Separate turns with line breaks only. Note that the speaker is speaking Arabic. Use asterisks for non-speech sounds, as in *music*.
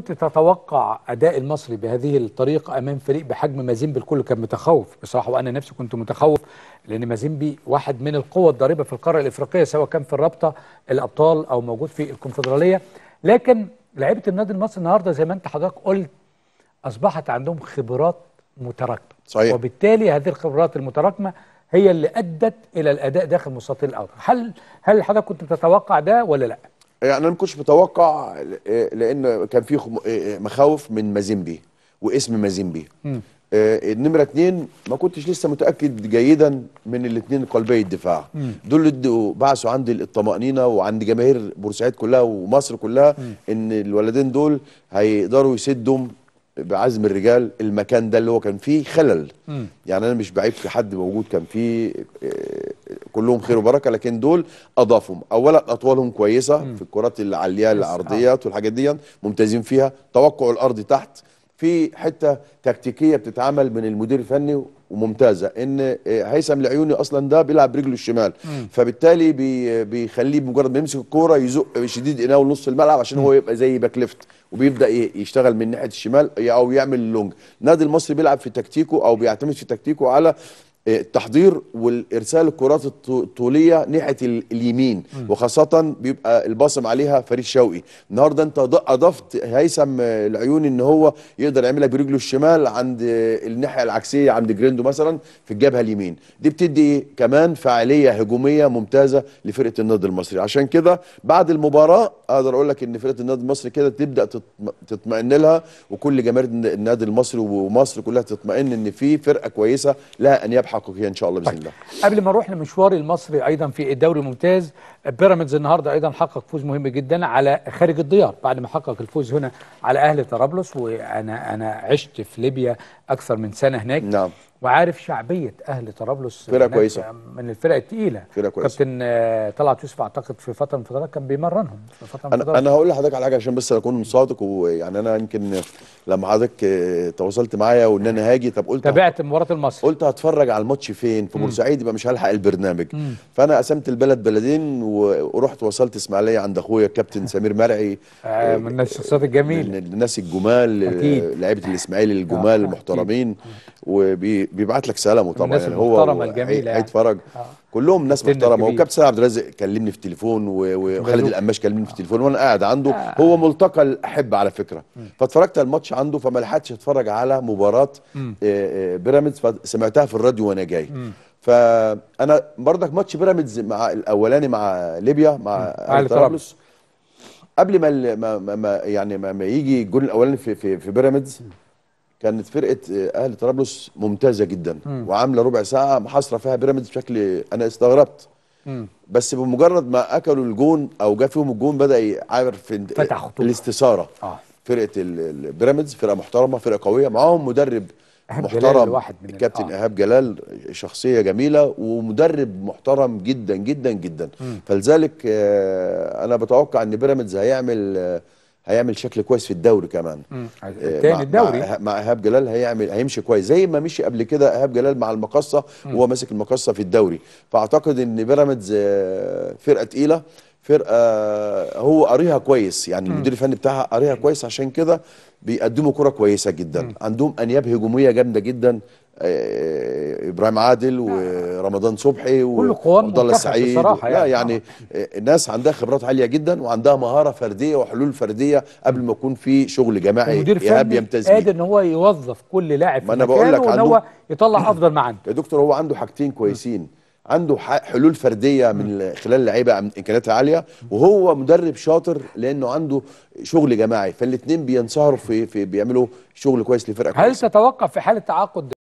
كنت تتوقع اداء المصري بهذه الطريقه امام فريق بحجم مازيمبي الكل كان متخوف بصراحه وانا نفسي كنت متخوف لان مازيمبي واحد من القوى الضاربه في القاره الافريقيه سواء كان في الرابطه الابطال او موجود في الكونفدراليه لكن لعيبه النادي المصري النهارده زي ما انت حضرتك قلت اصبحت عندهم خبرات متراكمه صحيح وبالتالي هذه الخبرات المتراكمه هي اللي ادت الى الاداء داخل مستطيل الاول هل هل حضرتك كنت تتوقع ده ولا لا؟
يعني انا ما كنتش متوقع آه، لان كان في آه، آه، مخاوف من مازيمبي واسم مازيمبي النمره اتنين ما كنتش لسه متاكد جيدا من الاثنين قلبي الدفاع م. دول اللي بعثوا عندي الطمانينه وعند جماهير بورسعيد كلها ومصر كلها م. ان الولدين دول هيقدروا يسدوا بعزم الرجال المكان ده اللي هو كان فيه خلل م. يعني انا مش بعيب في حد موجود كان فيه كلهم خير وبركه لكن دول اضافهم اولا اطوالهم كويسه في الكرات العاليه العرضيه العرضيات والحاجات دي ممتازين فيها توقع الارض تحت في حته تكتيكيه بتتعمل من المدير الفني وممتازه ان هيثم العيوني اصلا ده بيلعب برجله الشمال مم. فبالتالي بي بيخليه بمجرد ما يمسك الكوره يزق شديد ايناه لنص الملعب عشان هو يبقى زي باك ليفت وبيبدا يشتغل من ناحيه الشمال او يعمل لونج النادي المصري بيلعب في تكتيكه او بيعتمد في تكتيكه على التحضير والارسال الكرات الطوليه ناحيه اليمين وخاصه بيبقى الباصم عليها فريد شوقي النهارده انت اضفت هيثم العيون ان هو يقدر يعملها برجله الشمال عند الناحيه العكسيه عند جريندو مثلا في الجبهه اليمين دي بتدي كمان فعاليه هجوميه ممتازه لفرقه النادي المصري عشان كده بعد المباراه اقدر اقول لك ان فرقه النادي المصري كده تبدا تطمئن لها وكل جماهير النادي المصري ومصر كلها تطمئن ان في فرقه كويسه لها ان يبحث نلحقه فيها ان شاء الله باذن طيب، الله
قبل ما اروح لمشوار المصري ايضا في الدوري الممتاز بيراميدز النهارده ايضا حقق فوز مهم جدا على خارج الديار بعد ما حقق الفوز هنا على اهل طرابلس وانا انا عشت في ليبيا اكثر من سنه هناك نعم وعارف شعبيه اهل طرابلس فرقه كويسه من الفرق الثقيله فرقه كويسه كابتن آه، طلعت يوسف اعتقد في فتره من الفترات كان بيمرنهم في فتره من الفترات انا, أنا
هقول لحضرتك على حاجه عشان بس اكون صادق ويعني انا يمكن لما حضرتك آه، تواصلت معايا وان انا هاجي طب قلت
تابعت مباراه المصري
قلت هتفرج على الماتش فين في بورسعيد يبقى مش هلحق البرنامج مم. فانا قسمت البلد بلدين ورحت وصلت اسماعيليه عند اخويا الكابتن *laughs* سمير مرعي آه، من الشخصيات الجميله من الناس الجمال لعيبه الاسماعيلي الجمال المحترمين وبي بيبعت لك سلامه طبعا الناس يعني هو المحترمه الجميله يعني. فرج آه. كلهم ناس محترمه وكابتن سيد عبد الرازق كلمني في التليفون وخالد القماش كلمني في التليفون وانا قاعد عنده آه. هو ملتقى الاحب على فكره فاتفرجت على الماتش عنده فما لحقتش اتفرج على مباراه آه، آه، بيراميدز فسمعتها في الراديو وانا جاي فانا برضك ماتش بيراميدز مع الاولاني مع ليبيا مع طرابلس قبل ما, ما, ما يعني ما, ما يجي الجول الاولاني في في, في بيراميدز كانت فرقه آه، اهل طرابلس ممتازه جدا وعامله ربع ساعه محاصره فيها بيراميدز بشكل انا استغربت بس بمجرد ما اكلوا الجون او جا فيهم الجون بدا عارف فتح خطوط الاستثاره آه. فرقه البيراميدز فرقه محترمه فرقه قويه معاهم مدرب محترم الكابتن آه. ايهاب جلال شخصيه جميله ومدرب محترم جدا جدا جدا مم. فلذلك آه انا بتوقع ان بيراميدز هيعمل آه هيعمل شكل كويس في الدوري كمان آه، تاني الدوري مع, ايهاب جلال هيعمل هيمشي كويس زي ما مشي قبل كده ايهاب جلال مع المقصه وهو ماسك المقصه في الدوري فاعتقد ان بيراميدز آه، فرقه تقيله فرقه آه، هو قاريها كويس يعني المدير الفني بتاعها قاريها كويس عشان كده بيقدموا كره كويسه جدا عندهم انياب هجوميه جامده جدا آه، ابراهيم عادل نعم. ورمضان صبحي وعبد الله السعيد لا يعني, يعني آه، ناس عندها خبرات عاليه جدا وعندها مهاره فرديه وحلول فرديه قبل ما يكون في شغل جماعي مدير ايهاب يمتاز بيه قادر
ان هو يوظف كل لاعب في مكانه وان هو يطلع افضل
ما عنده يا دكتور هو عنده حاجتين كويسين عنده حلول فرديه من خلال لعيبه امكانياتها عاليه وهو مدرب شاطر لانه عنده شغل جماعي فالاثنين بينصهروا في, في بيعملوا شغل كويس لفرقه هل كويسة. تتوقع في حاله تعاقد